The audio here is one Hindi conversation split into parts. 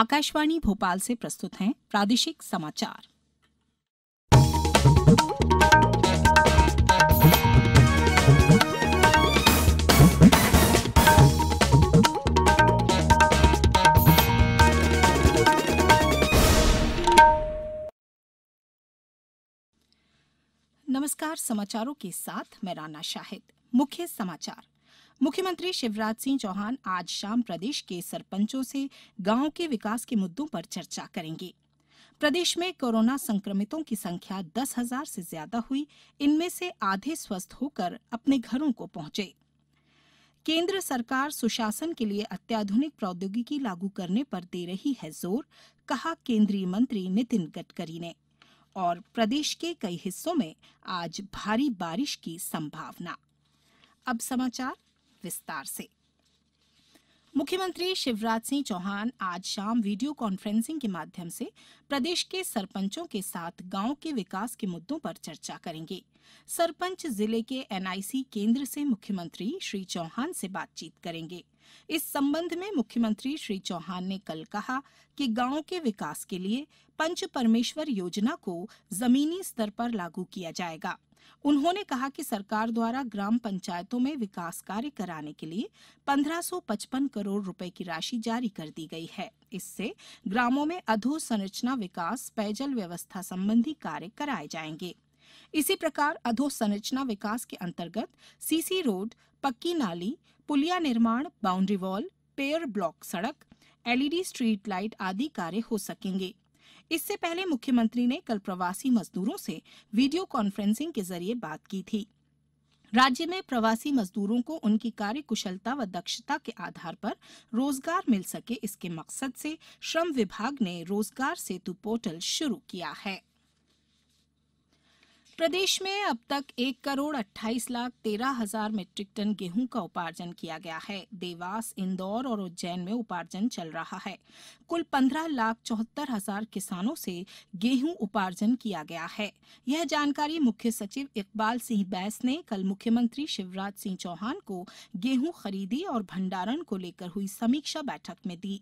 आकाशवाणी भोपाल से प्रस्तुत हैं प्रादेशिक समाचार नमस्कार समाचारों के साथ मैं राना शाहिद मुख्य समाचार मुख्यमंत्री शिवराज सिंह चौहान आज शाम प्रदेश के सरपंचों से गांव के विकास के मुद्दों पर चर्चा करेंगे प्रदेश में कोरोना संक्रमितों की संख्या दस हजार से ज्यादा हुई इनमें से आधे स्वस्थ होकर अपने घरों को पहुंचे केंद्र सरकार सुशासन के लिए अत्याधुनिक प्रौद्योगिकी लागू करने पर दे रही है जोर कहा केंद्रीय मंत्री नितिन गडकरी ने और प्रदेश के कई हिस्सों में आज भारी बारिश की संभावना अब समाचार विस्तार से मुख्यमंत्री शिवराज सिंह चौहान आज शाम वीडियो कॉन्फ्रेंसिंग के माध्यम से प्रदेश के सरपंचों के साथ गांव के विकास के मुद्दों पर चर्चा करेंगे सरपंच जिले के एनआईसी केंद्र से मुख्यमंत्री श्री चौहान से बातचीत करेंगे इस संबंध में मुख्यमंत्री श्री चौहान ने कल कहा कि गांव के विकास के लिए पंच परमेश्वर योजना को जमीनी स्तर पर लागू किया जाएगा उन्होंने कहा कि सरकार द्वारा ग्राम पंचायतों में विकास कार्य कराने के लिए 1555 करोड़ रुपए की राशि जारी कर दी गई है इससे ग्रामों में अधोसंरचना विकास पेयजल व्यवस्था संबंधी कार्य कराए जाएंगे इसी प्रकार अधोसंरचना विकास के अंतर्गत सीसी रोड पक्की नाली पुलिया निर्माण बाउंड्री वॉल पेयर ब्लॉक सड़क एलईडी स्ट्रीट लाइट आदि कार्य हो सकेंगे इससे पहले मुख्यमंत्री ने कल प्रवासी मजदूरों से वीडियो कॉन्फ्रेंसिंग के जरिए बात की थी राज्य में प्रवासी मजदूरों को उनकी कार्य कुशलता व दक्षता के आधार पर रोजगार मिल सके इसके मकसद से श्रम विभाग ने रोजगार सेतु पोर्टल शुरू किया है प्रदेश में अब तक एक करोड़ अट्ठाईस लाख तेरह हजार मीट्रिक टन गेहूं का उपार्जन किया गया है देवास इंदौर और उज्जैन में उपार्जन चल रहा है कुल पंद्रह लाख चौहत्तर हजार किसानों से गेहूं उपार्जन किया गया है यह जानकारी मुख्य सचिव इकबाल सिंह बैस ने कल मुख्यमंत्री शिवराज सिंह चौहान को गेहूं खरीदी और भंडारण को लेकर हुई समीक्षा बैठक में दी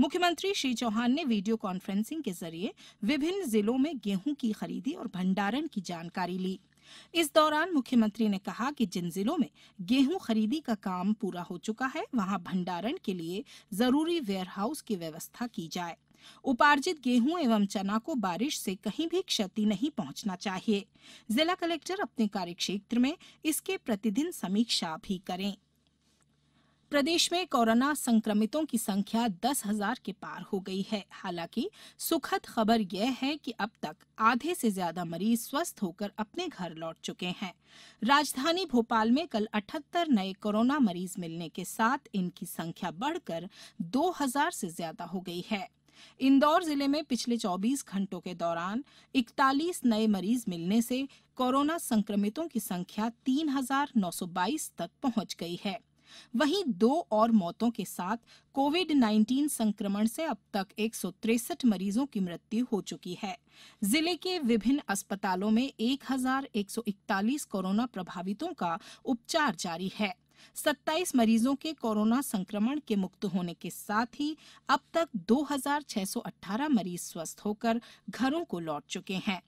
मुख्यमंत्री श्री चौहान ने वीडियो कॉन्फ्रेंसिंग के जरिए विभिन्न जिलों में गेहूं की खरीदी और भंडारण की जानकारी ली इस दौरान मुख्यमंत्री ने कहा कि जिन जिलों में गेहूं खरीदी का काम पूरा हो चुका है वहां भंडारण के लिए जरूरी वेयरहाउस की व्यवस्था की जाए उपार्जित गेहूं एवं चना को बारिश से कहीं भी क्षति नहीं पहुंचना चाहिए जिला कलेक्टर अपने कार्यक्षेत्र में इसके प्रतिदिन समीक्षा भी करें प्रदेश में कोरोना संक्रमितों की संख्या दस हजार के पार हो गई है हालांकि सुखद खबर यह है कि अब तक आधे से ज्यादा मरीज स्वस्थ होकर अपने घर लौट चुके हैं राजधानी भोपाल में कल 78 नए कोरोना मरीज मिलने के साथ इनकी संख्या बढ़कर 2000 से ज्यादा हो गई है इंदौर जिले में पिछले 24 घंटों के दौरान 41 नए मरीज मिलने से कोरोना संक्रमितों की संख्या 3,922 तक पहुंच गई है वहीं दो और मौतों के साथ कोविड 19 संक्रमण से अब तक एक मरीजों की मृत्यु हो चुकी है जिले के विभिन्न अस्पतालों में 1141 कोरोना प्रभावितों का उपचार जारी है 27 मरीजों के कोरोना संक्रमण के मुक्त होने के साथ ही अब तक 2618 मरीज स्वस्थ होकर घरों को लौट चुके हैं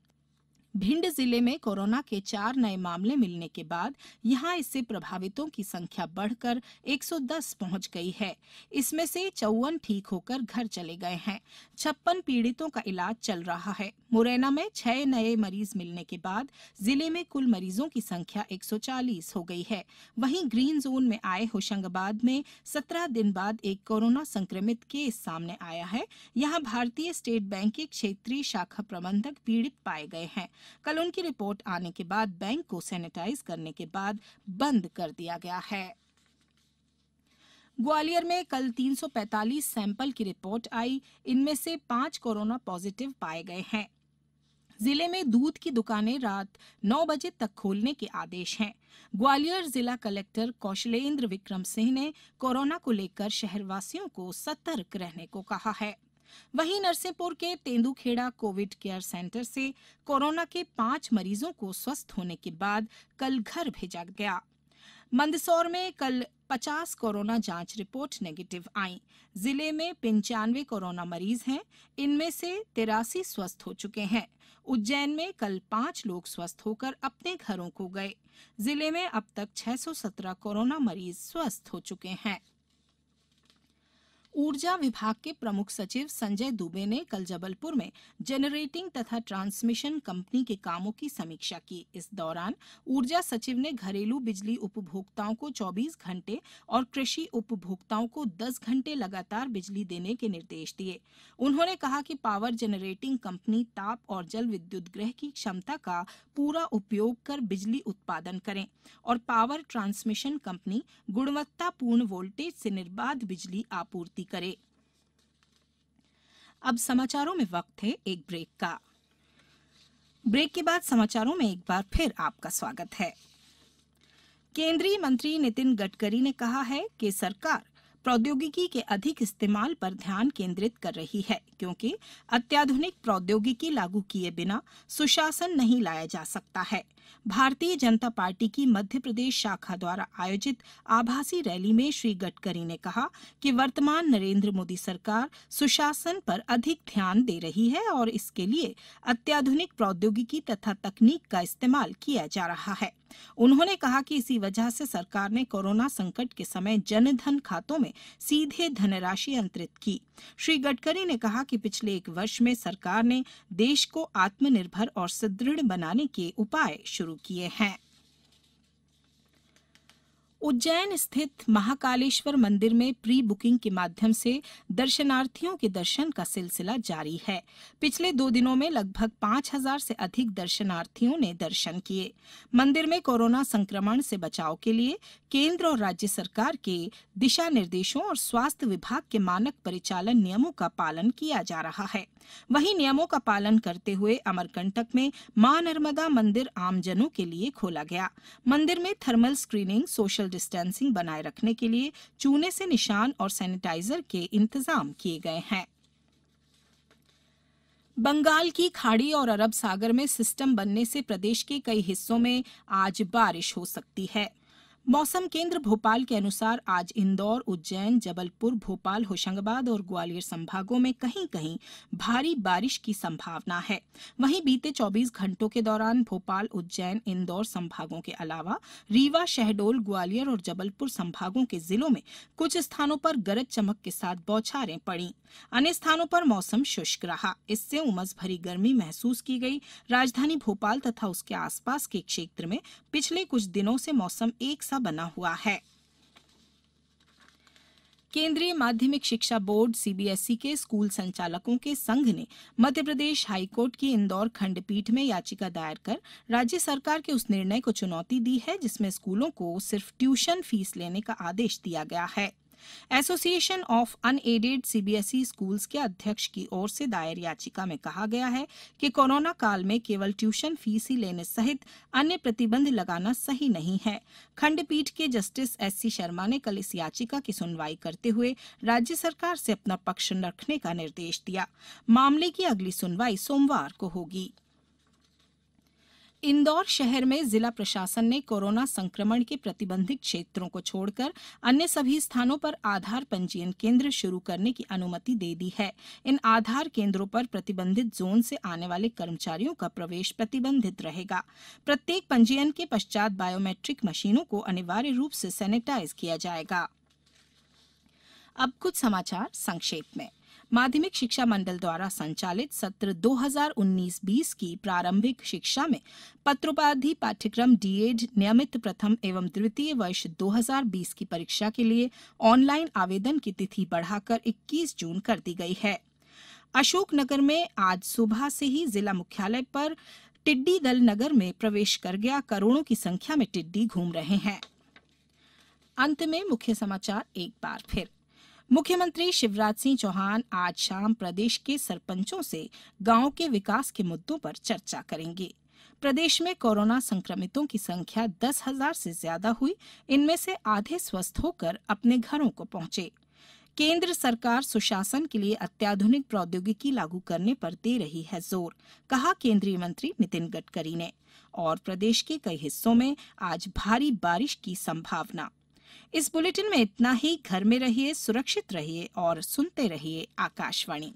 भिंड जिले में कोरोना के चार नए मामले मिलने के बाद यहां इससे प्रभावितों की संख्या बढ़कर 110 पहुंच गई है इसमें से चौवन ठीक होकर घर चले गए हैं छप्पन पीड़ितों का इलाज चल रहा है मुरैना में छह नए मरीज मिलने के बाद जिले में कुल मरीजों की संख्या 140 हो गई है वहीं ग्रीन जोन में आए होशंगाबाद में 17 दिन बाद एक कोरोना संक्रमित केस सामने आया है यहां भारतीय स्टेट बैंक के क्षेत्रीय शाखा प्रबंधक पीड़ित पाए गए हैं कल उनकी रिपोर्ट आने के बाद बैंक को सैनिटाइज करने के बाद बंद कर दिया गया है ग्वालियर में कल 345 सैंपल की रिपोर्ट आई इनमें से पांच कोरोना पॉजिटिव पाए गए हैं जिले में दूध की दुकानें रात 9 बजे तक खोलने के आदेश हैं ग्वालियर जिला कलेक्टर कौशलेंद्र विक्रम सिंह ने कोरोना को लेकर शहरवासियों को सतर्क रहने को कहा है वहीं नरसिंहपुर के तेंदुखेड़ा कोविड केयर सेंटर से कोरोना के पांच मरीजों को स्वस्थ होने के बाद कल घर भेजा गया मंदसौर में कल 50 कोरोना जांच रिपोर्ट नेगेटिव आई जिले में पंचानवे कोरोना मरीज हैं इनमें से तिरासी स्वस्थ हो चुके हैं उज्जैन में कल पांच लोग स्वस्थ होकर अपने घरों को गए जिले में अब तक 617 कोरोना मरीज स्वस्थ हो चुके हैं ऊर्जा विभाग के प्रमुख सचिव संजय दुबे ने कल जबलपुर में जनरेटिंग तथा ट्रांसमिशन कंपनी के कामों की समीक्षा की इस दौरान ऊर्जा सचिव ने घरेलू बिजली उपभोक्ताओं को 24 घंटे और कृषि उपभोक्ताओं को 10 घंटे लगातार बिजली देने के निर्देश दिए उन्होंने कहा कि पावर जनरेटिंग कंपनी ताप और जल विद्युत गृह की क्षमता का पूरा उपयोग कर बिजली उत्पादन करें और पावर ट्रांसमिशन कंपनी गुणवत्तापूर्ण वोल्टेज से निर्बाध बिजली आपूर्ति व्यक्ति करे अब समाचारों में वक्त है एक ब्रेक का ब्रेक के बाद समाचारों में एक बार फिर आपका स्वागत है केंद्रीय मंत्री नितिन गडकरी ने कहा है कि सरकार प्रौद्योगिकी के अधिक इस्तेमाल पर ध्यान केंद्रित कर रही है क्योंकि अत्याधुनिक प्रौद्योगिकी लागू किए बिना सुशासन नहीं लाया जा सकता है भारतीय जनता पार्टी की मध्य प्रदेश शाखा द्वारा आयोजित आभासी रैली में श्री गडकरी ने कहा कि वर्तमान नरेंद्र मोदी सरकार सुशासन पर अधिक ध्यान दे रही है और इसके लिए अत्याधुनिक प्रौद्योगिकी तथा तकनीक का इस्तेमाल किया जा रहा है उन्होंने कहा कि इसी वजह से सरकार ने कोरोना संकट के समय जनधन खातों में सीधे धनराशि अंतरित की श्री गडकरी ने कहा कि पिछले एक वर्ष में सरकार ने देश को आत्मनिर्भर और सुदृढ़ बनाने के उपाय शुरू किए हैं उज्जैन स्थित महाकालेश्वर मंदिर में प्री बुकिंग के माध्यम से दर्शनार्थियों के दर्शन का सिलसिला जारी है पिछले दो दिनों में लगभग पांच हजार से अधिक दर्शनार्थियों ने दर्शन किए मंदिर में कोरोना संक्रमण से बचाव के लिए केंद्र और राज्य सरकार के दिशा निर्देशों और स्वास्थ्य विभाग के मानक परिचालन नियमों का पालन किया जा रहा है वही नियमों का पालन करते हुए अमरकंटक में मां नर्मदा मंदिर आमजनों के लिए खोला गया मंदिर में थर्मल स्क्रीनिंग सोशल डिस्टेंसिंग बनाए रखने के लिए चूने से निशान और सैनिटाइजर के इंतजाम किए गए हैं बंगाल की खाड़ी और अरब सागर में सिस्टम बनने से प्रदेश के कई हिस्सों में आज बारिश हो सकती है मौसम केंद्र भोपाल के अनुसार आज इंदौर उज्जैन जबलपुर भोपाल होशंगाबाद और ग्वालियर संभागों में कहीं कहीं भारी बारिश की संभावना है वहीं बीते 24 घंटों के दौरान भोपाल उज्जैन इंदौर संभागों के अलावा रीवा शहडोल ग्वालियर और जबलपुर संभागों के जिलों में कुछ स्थानों पर गरज चमक के साथ बौछारें पड़ी अन्य स्थानों पर मौसम शुष्क रहा इससे उमस भरी गर्मी महसूस की गई राजधानी भोपाल तथा उसके आसपास के क्षेत्र में पिछले कुछ दिनों से मौसम एक हिस्सा बना हुआ है केंद्रीय माध्यमिक शिक्षा बोर्ड सीबीएसई के स्कूल संचालकों के संघ ने मध्य प्रदेश हाईकोर्ट की इंदौर खंडपीठ में याचिका दायर कर राज्य सरकार के उस निर्णय को चुनौती दी है जिसमें स्कूलों को सिर्फ ट्यूशन फीस लेने का आदेश दिया गया है association of unaided CBSE schools के अध्यक्ष की ओर से दायर याचिका में कहा गया है कि कोरोना काल में केवल ट्यूशन फीस ही लेने सहित अन्य प्रतिबंध लगाना सही नहीं है खंडपीठ के जस्टिस एस सी शर्मा ने कल इस याचिका की सुनवाई करते हुए राज्य सरकार से अपना पक्ष रखने का निर्देश दिया मामले की अगली सुनवाई सोमवार को होगी इंदौर शहर में जिला प्रशासन ने कोरोना संक्रमण के प्रतिबंधित क्षेत्रों को छोड़कर अन्य सभी स्थानों पर आधार पंजीयन केंद्र शुरू करने की अनुमति दे दी है इन आधार केंद्रों पर प्रतिबंधित जोन से आने वाले कर्मचारियों का प्रवेश प्रतिबंधित रहेगा प्रत्येक पंजीयन के पश्चात बायोमेट्रिक मशीनों को अनिवार्य रूप से सैनिटाइज किया जाएगा अब कुछ समाचार संक्षेप में माध्यमिक शिक्षा मंडल द्वारा संचालित सत्र 2019-20 की प्रारंभिक शिक्षा में पत्रोपाधि पाठ्यक्रम डीएड नियमित प्रथम एवं द्वितीय वर्ष 2020 की परीक्षा के लिए ऑनलाइन आवेदन की तिथि बढ़ाकर 21 जून कर दी गई है अशोकनगर में आज सुबह से ही जिला मुख्यालय पर टिड्डी दल नगर में प्रवेश कर गया करोड़ों की संख्या में टिड्डी घूम रहे हैं अंत में मुख्य समाचार एक बार फिर मुख्यमंत्री शिवराज सिंह चौहान आज शाम प्रदेश के सरपंचों से गांव के विकास के मुद्दों पर चर्चा करेंगे प्रदेश में कोरोना संक्रमितों की संख्या दस हजार से ज्यादा हुई इनमें से आधे स्वस्थ होकर अपने घरों को पहुंचे केंद्र सरकार सुशासन के लिए अत्याधुनिक प्रौद्योगिकी लागू करने पर दे रही है जोर कहा केंद्रीय मंत्री नितिन गडकरी ने और प्रदेश के कई हिस्सों में आज भारी बारिश की संभावना इस बुलेटिन में इतना ही घर में रहिए सुरक्षित रहिए और सुनते रहिए आकाशवाणी